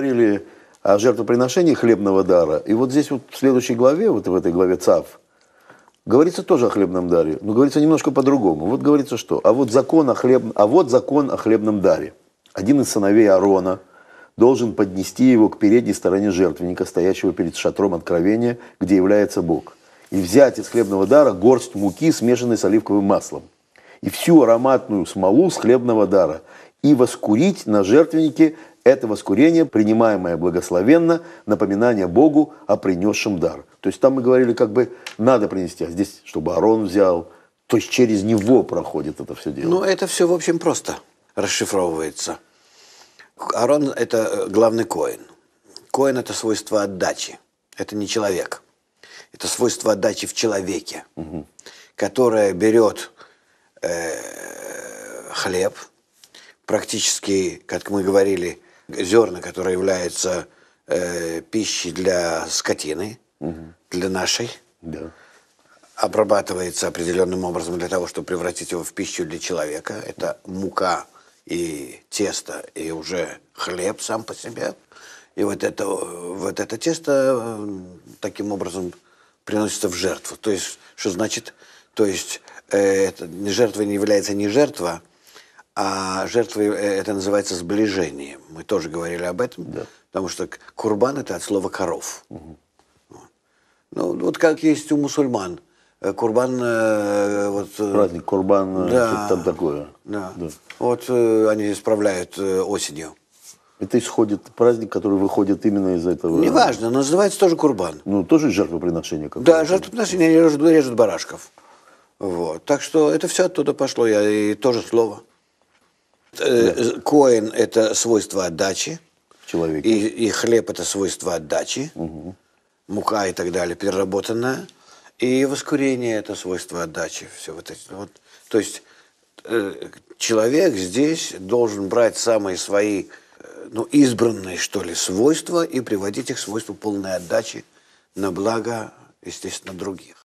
говорили о жертвоприношении хлебного дара. И вот здесь вот в следующей главе, вот в этой главе ЦАВ, говорится тоже о хлебном даре, но говорится немножко по-другому. Вот говорится что? А вот закон о, хлеб... а вот закон о хлебном даре. Один из сыновей Арона должен поднести его к передней стороне жертвенника, стоящего перед шатром откровения, где является Бог, и взять из хлебного дара горсть муки, смешанной с оливковым маслом – и всю ароматную смолу с хлебного дара, и воскурить на жертвеннике это воскурение, принимаемое благословенно, напоминание Богу о принесшем дар. То есть там мы говорили, как бы надо принести, а здесь, чтобы Арон взял, то есть через него проходит это все дело. Ну, это все, в общем, просто расшифровывается. Арон – это э, главный коин. Коин – это свойство отдачи. Это не человек. Это свойство отдачи в человеке, угу. которое берет Э, хлеб, практически, как мы говорили, зерна, которые являются э, пищей для скотины, угу. для нашей, да. обрабатывается определенным образом для того, чтобы превратить его в пищу для человека. Это мука и тесто, и уже хлеб сам по себе. И вот это, вот это тесто э, таким образом приносится в жертву. То есть, что значит, то есть э, это, жертва не является не жертва, а жертва э, это называется сближение. Мы тоже говорили об этом, да. потому что курбан это от слова коров. Угу. Ну вот как есть у мусульман э, курбан э, вот праздник курбан да, что-то там такое. Да. да. Вот э, они справляют э, осенью. Это исходит праздник, который выходит именно из этого. Неважно, называется тоже курбан. Ну тоже жертвоприношение какое-то. Да, жертвоприношение режут, режут барашков. Вот. Так что это все оттуда пошло, я и тоже слово. Да. Э, коин – это свойство отдачи. Человек. И, и хлеб – это свойство отдачи. Угу. Мука и так далее, переработанная. И воскурение – это свойство отдачи. Все вот эти, вот. То есть э, человек здесь должен брать самые свои э, ну, избранные, что ли, свойства и приводить их к свойству полной отдачи на благо, естественно, других.